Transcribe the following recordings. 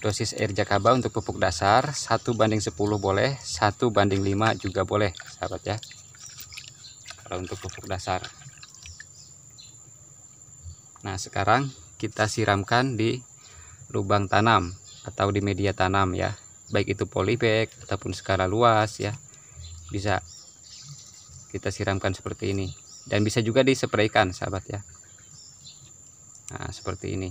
dosis air jakaba untuk pupuk dasar 1 banding 10 boleh 1 banding 5 juga boleh sahabat ya kalau untuk pupuk dasar nah sekarang kita siramkan di lubang tanam atau di media tanam ya baik itu polybag ataupun skala luas ya bisa kita siramkan seperti ini dan bisa juga disepraikan sahabat ya nah seperti ini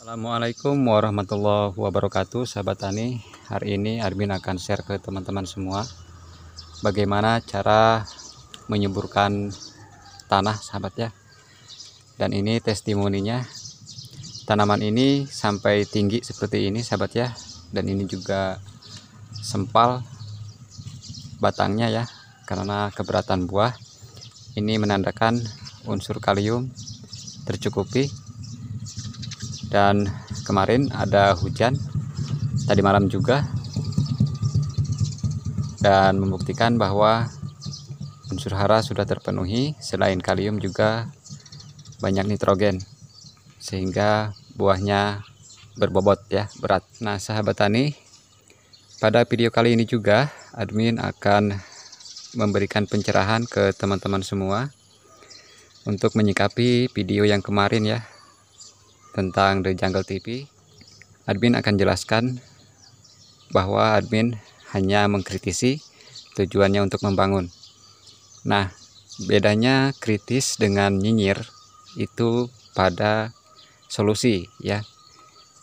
Assalamualaikum warahmatullahi wabarakatuh sahabat tani hari ini Armin akan share ke teman-teman semua bagaimana cara menyuburkan tanah sahabat ya dan ini testimoninya tanaman ini sampai tinggi seperti ini sahabat ya dan ini juga sempal batangnya ya karena keberatan buah ini menandakan unsur kalium tercukupi dan kemarin ada hujan tadi malam juga dan membuktikan bahwa unsur hara sudah terpenuhi selain kalium juga banyak nitrogen sehingga buahnya berbobot ya berat nah sahabat tani pada video kali ini juga admin akan memberikan pencerahan ke teman-teman semua untuk menyikapi video yang kemarin ya tentang The Jungle TV, admin akan jelaskan bahwa admin hanya mengkritisi tujuannya untuk membangun. Nah, bedanya kritis dengan nyinyir itu pada solusi ya.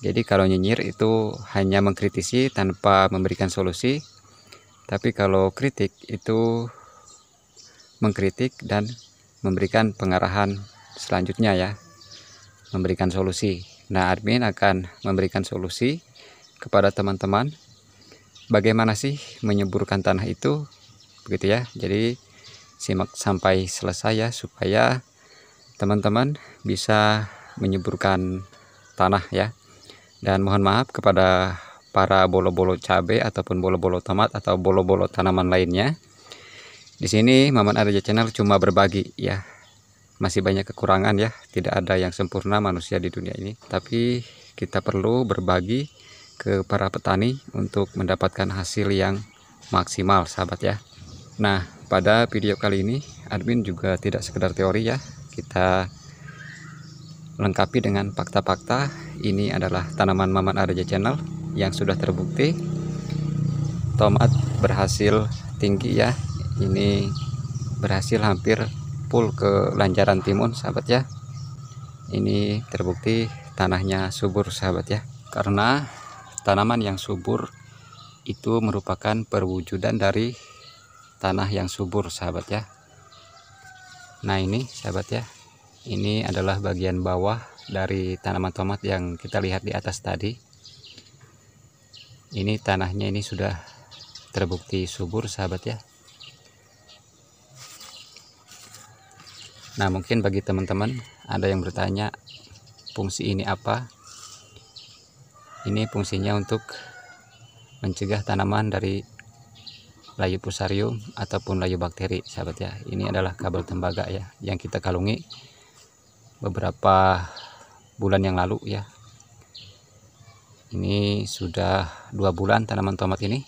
Jadi kalau nyinyir itu hanya mengkritisi tanpa memberikan solusi. Tapi kalau kritik itu mengkritik dan memberikan pengarahan selanjutnya ya memberikan solusi. Nah, admin akan memberikan solusi kepada teman-teman bagaimana sih menyuburkan tanah itu begitu ya. Jadi simak sampai selesai ya supaya teman-teman bisa menyuburkan tanah ya. Dan mohon maaf kepada para bolo-bolo cabe ataupun bolo-bolo tomat atau bolo-bolo tanaman lainnya. Di sini Maman Arja Channel cuma berbagi ya masih banyak kekurangan ya tidak ada yang sempurna manusia di dunia ini tapi kita perlu berbagi ke para petani untuk mendapatkan hasil yang maksimal sahabat ya nah pada video kali ini admin juga tidak sekedar teori ya kita lengkapi dengan fakta-fakta ini adalah tanaman Mamat araja channel yang sudah terbukti tomat berhasil tinggi ya ini berhasil hampir full ke lanjaran timun sahabat ya ini terbukti tanahnya subur sahabat ya karena tanaman yang subur itu merupakan perwujudan dari tanah yang subur sahabat ya nah ini sahabat ya ini adalah bagian bawah dari tanaman tomat yang kita lihat di atas tadi ini tanahnya ini sudah terbukti subur sahabat ya Nah mungkin bagi teman-teman ada yang bertanya fungsi ini apa? Ini fungsinya untuk mencegah tanaman dari layu pusarium ataupun layu bakteri sahabat ya. Ini adalah kabel tembaga ya yang kita kalungi beberapa bulan yang lalu ya. Ini sudah dua bulan tanaman tomat ini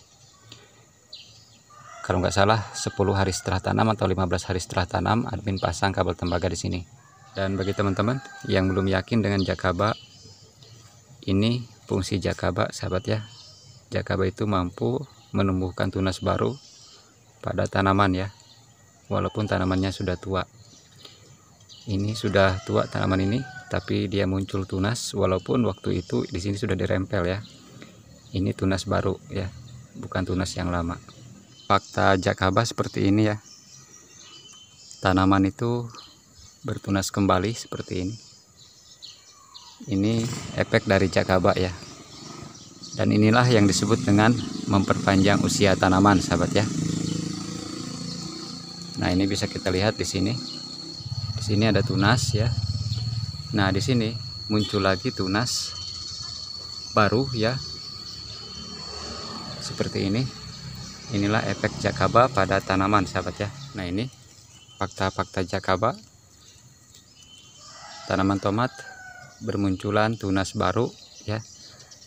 kalau nggak salah 10 hari setelah tanam atau 15 hari setelah tanam admin pasang kabel tembaga di sini dan bagi teman-teman yang belum yakin dengan jakaba ini fungsi jakaba sahabat ya jakaba itu mampu menumbuhkan tunas baru pada tanaman ya walaupun tanamannya sudah tua ini sudah tua tanaman ini tapi dia muncul tunas walaupun waktu itu di sini sudah dirempel ya ini tunas baru ya bukan tunas yang lama fakta jakaba seperti ini ya tanaman itu bertunas kembali seperti ini ini efek dari jakaba ya dan inilah yang disebut dengan memperpanjang usia tanaman sahabat ya nah ini bisa kita lihat di sini di sini ada tunas ya nah di sini muncul lagi tunas baru ya seperti ini inilah efek jakaba pada tanaman sahabat ya nah ini fakta-fakta jakaba tanaman tomat bermunculan tunas baru ya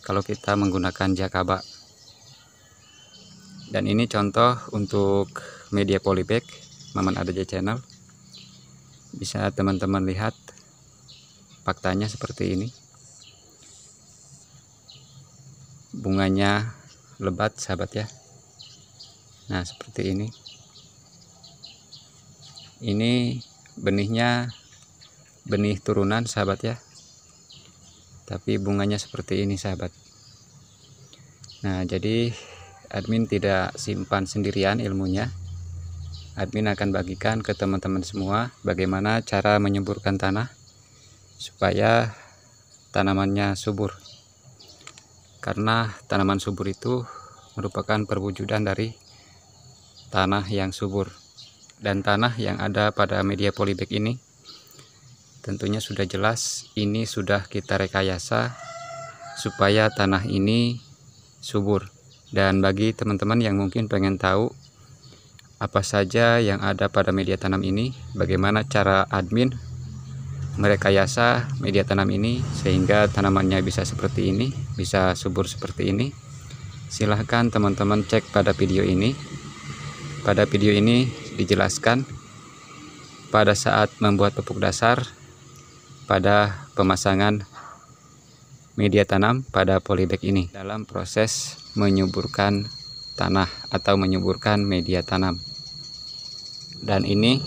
kalau kita menggunakan jakaba dan ini contoh untuk media polybag Maman ada di channel bisa teman-teman lihat faktanya seperti ini bunganya lebat sahabat ya nah seperti ini ini benihnya benih turunan sahabat ya tapi bunganya seperti ini sahabat nah jadi admin tidak simpan sendirian ilmunya admin akan bagikan ke teman-teman semua bagaimana cara menyemburkan tanah supaya tanamannya subur karena tanaman subur itu merupakan perwujudan dari tanah yang subur dan tanah yang ada pada media polybag ini tentunya sudah jelas ini sudah kita rekayasa supaya tanah ini subur dan bagi teman-teman yang mungkin pengen tahu apa saja yang ada pada media tanam ini bagaimana cara admin merekayasa media tanam ini sehingga tanamannya bisa seperti ini, bisa subur seperti ini. Silahkan teman-teman cek pada video ini. Pada video ini dijelaskan pada saat membuat pupuk dasar pada pemasangan media tanam pada polybag ini dalam proses menyuburkan tanah atau menyuburkan media tanam. Dan ini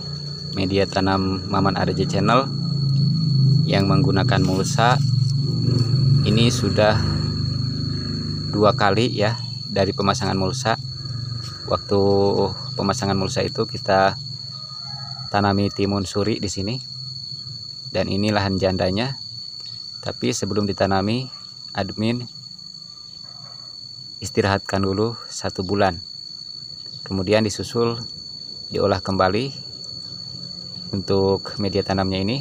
media tanam Maman RJ Channel yang menggunakan mulsa ini sudah dua kali ya dari pemasangan mulsa waktu pemasangan mulsa itu kita tanami timun suri di sini dan ini lahan jandanya tapi sebelum ditanami admin istirahatkan dulu satu bulan kemudian disusul diolah kembali untuk media tanamnya ini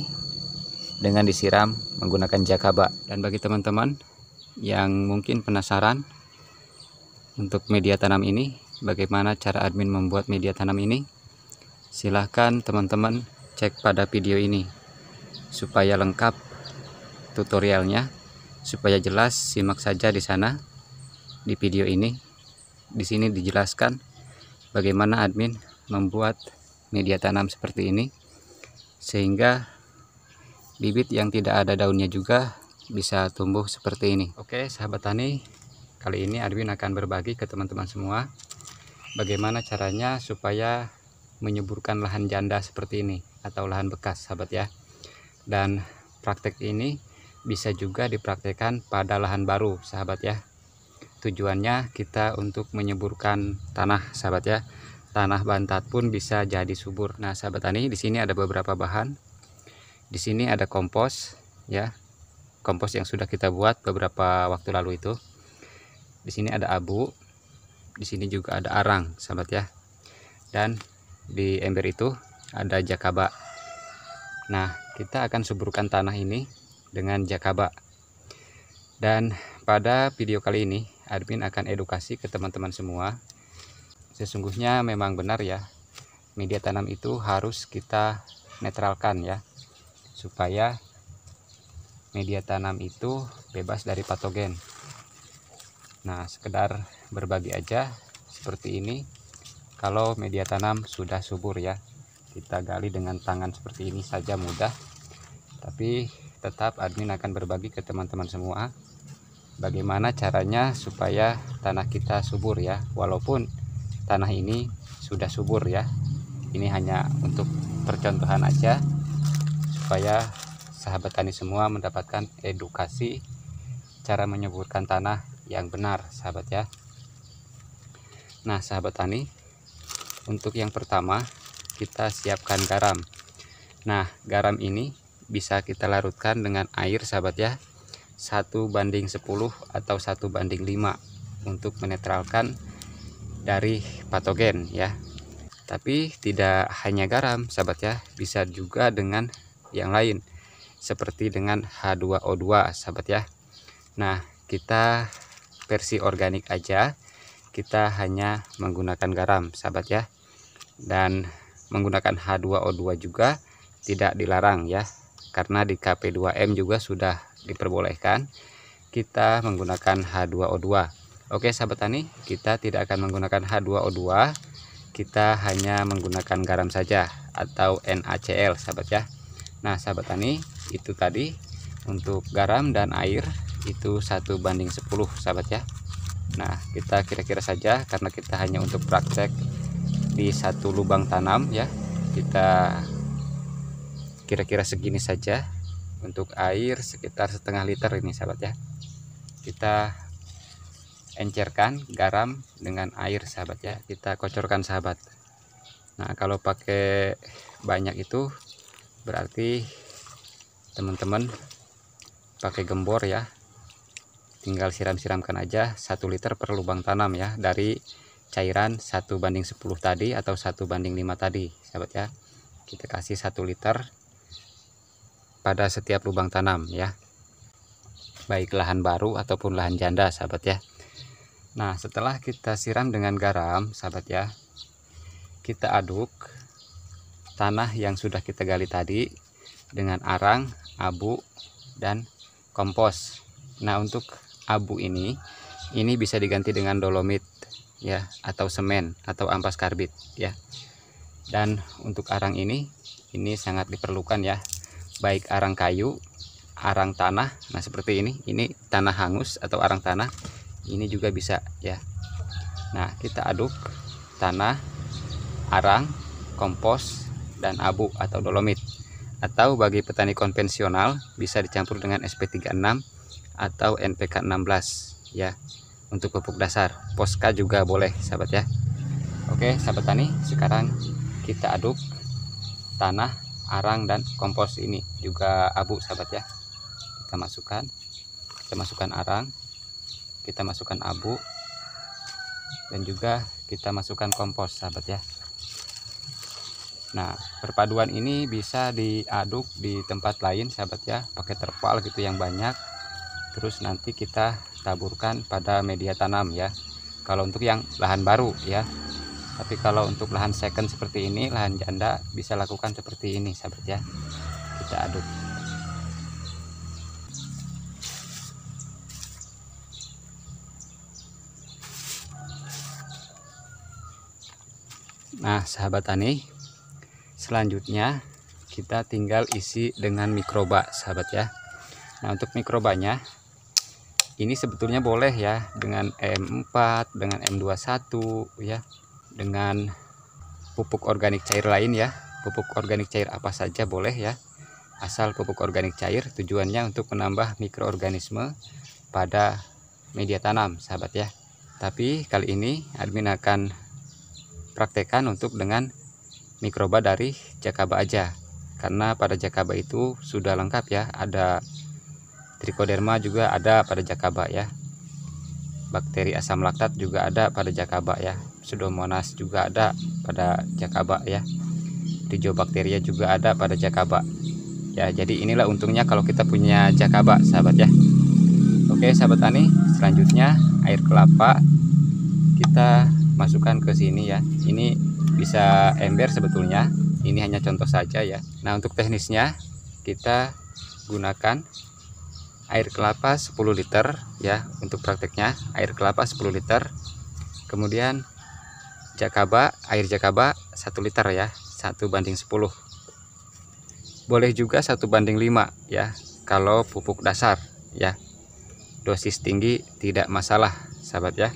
dengan disiram menggunakan jakaba dan bagi teman-teman yang mungkin penasaran untuk media tanam ini bagaimana cara admin membuat media tanam ini? Silahkan teman-teman cek pada video ini supaya lengkap tutorialnya, supaya jelas simak saja di sana di video ini. Di sini dijelaskan bagaimana admin membuat media tanam seperti ini sehingga bibit yang tidak ada daunnya juga bisa tumbuh seperti ini. Oke, sahabat tani, kali ini admin akan berbagi ke teman-teman semua bagaimana caranya supaya menyuburkan lahan janda seperti ini atau lahan bekas sahabat ya dan praktek ini bisa juga dipraktekkan pada lahan baru sahabat ya tujuannya kita untuk menyuburkan tanah sahabat ya tanah bantat pun bisa jadi subur nah sahabat tani di sini ada beberapa bahan di sini ada kompos ya kompos yang sudah kita buat beberapa waktu lalu itu di sini ada abu di sini juga ada arang sahabat ya dan di ember itu ada jakaba nah kita akan suburkan tanah ini dengan jakaba dan pada video kali ini admin akan edukasi ke teman-teman semua sesungguhnya memang benar ya media tanam itu harus kita netralkan ya supaya media tanam itu bebas dari patogen nah sekedar berbagi aja seperti ini kalau media tanam sudah subur ya kita gali dengan tangan seperti ini saja mudah tapi tetap admin akan berbagi ke teman-teman semua bagaimana caranya supaya tanah kita subur ya walaupun tanah ini sudah subur ya ini hanya untuk percontohan aja supaya sahabat tani semua mendapatkan edukasi cara menyuburkan tanah yang benar sahabat ya nah sahabat tani untuk yang pertama kita siapkan garam nah garam ini bisa kita larutkan dengan air sahabat ya 1 banding 10 atau 1 banding 5 untuk menetralkan dari patogen ya tapi tidak hanya garam sahabat ya bisa juga dengan yang lain seperti dengan H2O2 sahabat ya Nah kita versi organik aja kita hanya menggunakan garam sahabat ya dan menggunakan H2O2 juga tidak dilarang ya karena di KP2M juga sudah diperbolehkan kita menggunakan H2O2 Oke sahabat tani kita tidak akan menggunakan H2O2 kita hanya menggunakan garam saja atau NaCl sahabat ya Nah sahabat tani itu tadi untuk garam dan air itu satu banding 10 sahabat ya Nah kita kira-kira saja karena kita hanya untuk praktek di satu lubang tanam ya kita kira-kira segini saja untuk air sekitar setengah liter ini sahabat ya kita encerkan garam dengan air sahabat ya kita kocorkan sahabat nah kalau pakai banyak itu berarti teman-teman pakai gembor ya tinggal siram-siramkan aja 1 liter per lubang tanam ya dari cairan 1 banding 10 tadi atau 1 banding 5 tadi sahabat ya kita kasih 1 liter pada setiap lubang tanam ya baik lahan baru ataupun lahan janda sahabat ya nah setelah kita siram dengan garam sahabat ya kita aduk tanah yang sudah kita gali tadi dengan arang abu dan kompos. Nah, untuk abu ini ini bisa diganti dengan dolomit ya atau semen atau ampas karbit ya dan untuk arang ini ini sangat diperlukan ya baik arang kayu arang tanah nah seperti ini ini tanah hangus atau arang tanah ini juga bisa ya nah kita aduk tanah arang kompos dan abu atau dolomit atau bagi petani konvensional bisa dicampur dengan SP36 atau NPK 16 ya untuk pupuk dasar poska juga boleh sahabat ya Oke sahabat tani sekarang kita aduk tanah arang dan kompos ini juga abu sahabat ya kita masukkan kita masukkan arang kita masukkan abu dan juga kita masukkan kompos sahabat ya Nah, perpaduan ini bisa diaduk di tempat lain, sahabat ya, pakai terpal gitu yang banyak terus nanti kita taburkan pada media tanam ya kalau untuk yang lahan baru ya tapi kalau untuk lahan second seperti ini lahan janda bisa lakukan seperti ini sahabat ya kita aduk Nah, sahabat tani, selanjutnya kita tinggal isi dengan mikroba, sahabat ya. Nah, untuk mikrobanya ini sebetulnya boleh ya dengan M4 dengan M21 ya dengan pupuk organik cair lain ya pupuk organik cair apa saja boleh ya asal pupuk organik cair tujuannya untuk menambah mikroorganisme pada media tanam sahabat ya tapi kali ini admin akan praktekan untuk dengan mikroba dari jakaba aja karena pada jakaba itu sudah lengkap ya ada Trichoderma juga ada pada jakaba ya. Bakteri asam laktat juga ada pada jakaba ya. Pseudomonas juga ada pada jakaba ya. Rhizobacteria juga ada pada jakaba. Ya, jadi inilah untungnya kalau kita punya jakaba, sahabat ya. Oke, sahabat tani, selanjutnya air kelapa kita masukkan ke sini ya. Ini bisa ember sebetulnya. Ini hanya contoh saja ya. Nah, untuk teknisnya kita gunakan air kelapa 10 liter ya untuk prakteknya air kelapa 10 liter kemudian jakaba air jakaba 1 liter ya 1 banding 10 boleh juga 1 banding 5 ya kalau pupuk dasar ya dosis tinggi tidak masalah sahabat ya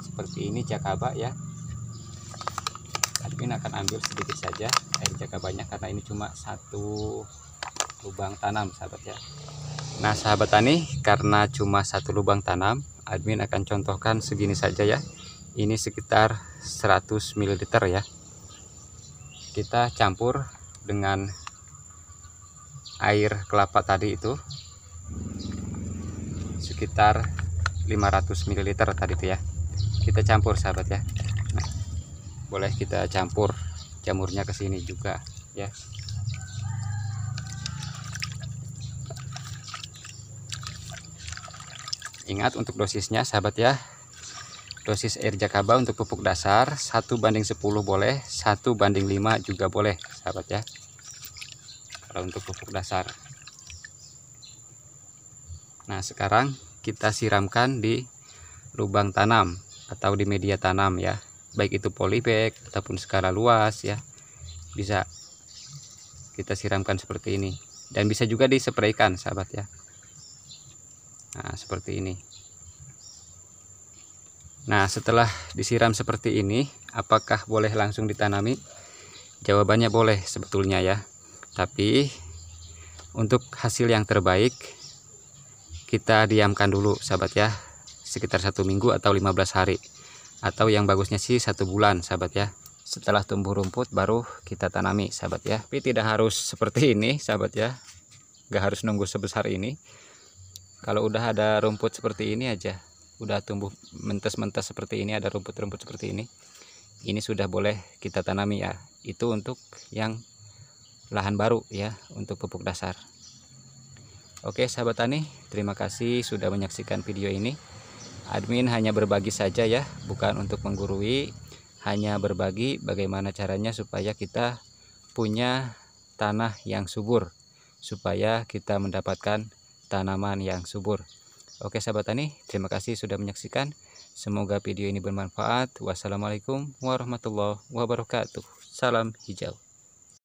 seperti ini jakaba ya admin akan ambil sedikit saja air jakabanya karena ini cuma satu lubang tanam sahabat ya nah sahabat tani karena cuma satu lubang tanam admin akan contohkan segini saja ya ini sekitar 100 ml ya kita campur dengan air kelapa tadi itu sekitar 500 ml tadi itu ya kita campur sahabat ya nah, boleh kita campur jamurnya ke sini juga ya Ingat untuk dosisnya sahabat ya. Dosis air jakaba untuk pupuk dasar 1 banding 10 boleh, 1 banding 5 juga boleh sahabat ya. Kalau untuk pupuk dasar. Nah sekarang kita siramkan di lubang tanam atau di media tanam ya. Baik itu polybag ataupun skala luas ya. Bisa kita siramkan seperti ini. Dan bisa juga disepraikan sahabat ya nah seperti ini nah setelah disiram seperti ini apakah boleh langsung ditanami jawabannya boleh sebetulnya ya tapi untuk hasil yang terbaik kita diamkan dulu sahabat ya sekitar satu minggu atau 15 hari atau yang bagusnya sih satu bulan sahabat ya setelah tumbuh rumput baru kita tanami sahabat ya tapi tidak harus seperti ini sahabat ya gak harus nunggu sebesar ini kalau udah ada rumput seperti ini aja udah tumbuh mentes-mentes seperti ini ada rumput-rumput seperti ini ini sudah boleh kita tanami ya itu untuk yang lahan baru ya untuk pupuk dasar Oke sahabat tani terima kasih sudah menyaksikan video ini admin hanya berbagi saja ya bukan untuk menggurui hanya berbagi bagaimana caranya supaya kita punya tanah yang subur supaya kita mendapatkan tanaman yang subur. Oke sahabat tani, terima kasih sudah menyaksikan. Semoga video ini bermanfaat. Wassalamualaikum warahmatullahi wabarakatuh. Salam hijau.